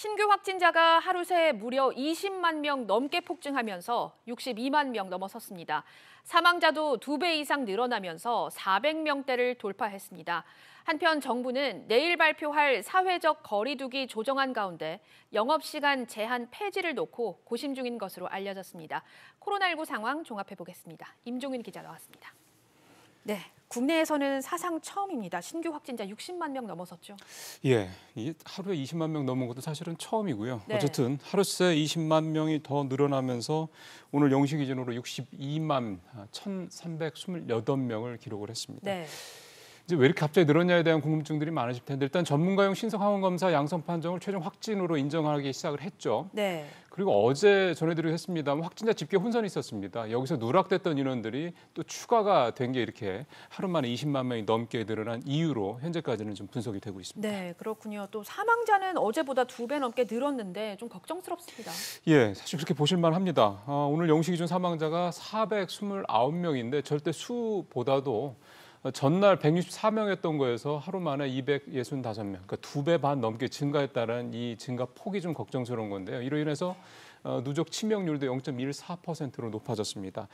신규 확진자가 하루 새 무려 20만 명 넘게 폭증하면서 62만 명 넘어섰습니다. 사망자도 2배 이상 늘어나면서 400명대를 돌파했습니다. 한편 정부는 내일 발표할 사회적 거리두기 조정안 가운데 영업시간 제한 폐지를 놓고 고심 중인 것으로 알려졌습니다. 코로나19 상황 종합해보겠습니다. 임종인 기자 나왔습니다. 네, 국내에서는 사상 처음입니다. 신규 확진자 60만 명 넘어섰죠. 예, 하루에 20만 명 넘은 것도 사실은 처음이고요. 네. 어쨌든 하루새 20만 명이 더 늘어나면서 오늘 0시 기준으로 62만 1,328명을 기록을 했습니다. 네. 이제 왜 이렇게 갑자기 늘었냐에 대한 궁금증들이 많으실 텐데 일단 전문가용 신속 항원 검사 양성 판정을 최종 확진으로 인정하기 시작을 했죠. 네. 그리고 어제 전해드리겠습니다 확진자 집계 혼선이 있었습니다. 여기서 누락됐던 인원들이 또 추가가 된 게 이렇게 하루 만에 20만 명이 넘게 늘어난 이유로 현재까지는 좀 분석이 되고 있습니다. 네, 그렇군요. 또 사망자는 어제보다 두 배 넘게 늘었는데 좀 걱정스럽습니다. 예, 사실 그렇게 보실만 합니다. 아, 오늘 영시 기준 사망자가 429명인데 절대 수보다도 어, 전날 164명했던 거에서 하루 만에 265명, 그러니까 두배 반 넘게 증가했다는 이 증가 폭이 좀 걱정스러운 건데요. 이로 인해서 어, 누적 치명률도 0.14%로 높아졌습니다.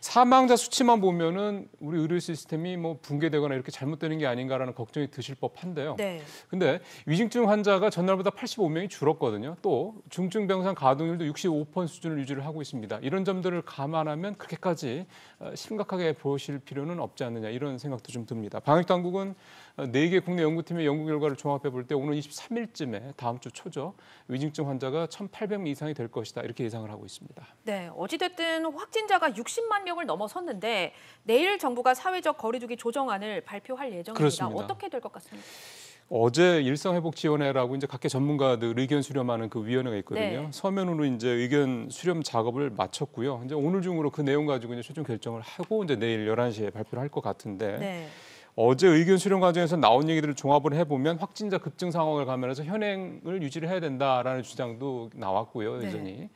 사망자 수치만 보면은 우리 의료 시스템이 뭐 붕괴되거나 이렇게 잘못되는 게 아닌가라는 걱정이 드실 법한데요. 네. 근데 위중증 환자가 전날보다 85명이 줄었거든요. 또 중증 병상 가동률도 65% 수준을 유지를 하고 있습니다. 이런 점들을 감안하면 그렇게까지 어, 심각하게 보실 필요는 없지 않느냐 이런 생각도 좀 듭니다. 방역 당국은 어, 네개 국내 연구팀의 연구 결과를 종합해 볼 때 오늘 23일쯤에 다음 주 초죠. 위중증 환자가 1,800명 이상이 될 것이 것이다 이렇게 예상을 하고 있습니다. 네, 어찌됐든 확진자가 60만 명을 넘어섰는데 내일 정부가 사회적 거리두기 조정안을 발표할 예정입니다. 그렇습니다. 어떻게 될 것 같습니까? 어제 일상회복지원회라고 이제 각계 전문가들 의견 수렴하는 그 위원회가 있거든요. 네. 서면으로 이제 의견 수렴 작업을 마쳤고요. 이제 오늘 중으로 그 내용 가지고 이제 최종 결정을 하고 이제 내일 11시에 발표를 할 것 같은데 네. 어제 의견 수렴 과정에서 나온 얘기들을 종합을 해보면 확진자 급증 상황을 감안해서 현행을 유지를 해야 된다라는 주장도 나왔고요, 여전히. 네.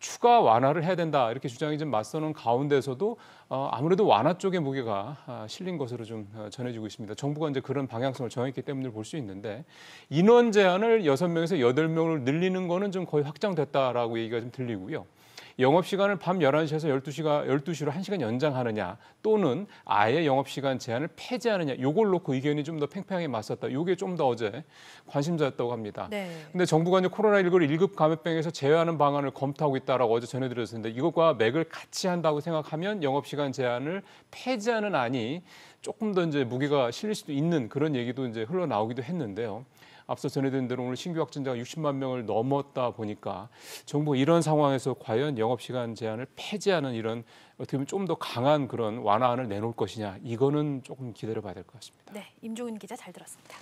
추가 완화를 해야 된다 이렇게 주장이 좀 맞서는 가운데서도 어, 아무래도 완화 쪽의 무게가 아, 실린 것으로 좀 어, 전해지고 있습니다. 정부가 이제 그런 방향성을 정했기 때문에 볼 수 있는데 인원 제한을 여섯 명에서 여덟 명을 늘리는 거는 좀 거의 확정됐다라고 얘기가 좀 들리고요. 영업시간을 밤 11시에서 12시가, 12시로 1시간 연장하느냐 또는 아예 영업시간 제한을 폐지하느냐 요걸 놓고 의견이 좀 더 팽팽하게 맞섰다. 요게 좀 더 어제 관심사였다고 합니다. 네. 근데 정부가 이제 코로나19를 1급 감염병에서 제외하는 방안을 검토하고 있다라고 어제 전해드렸습니다. 이것과 맥을 같이 한다고 생각하면 영업시간 제한을 폐지하는 안이 조금 더 이제 무게가 실릴 수도 있는 그런 얘기도 이제 흘러나오기도 했는데요. 앞서 전해드린 대로 오늘 신규 확진자가 60만 명을 넘었다 보니까 정부 이런 상황에서 과연 영업시간 제한을 폐지하는 이런 어떻게 보면 좀 더 강한 그런 완화안을 내놓을 것이냐 이거는 조금 기다려봐야 될 것 같습니다. 네, 임종훈 기자 잘 들었습니다.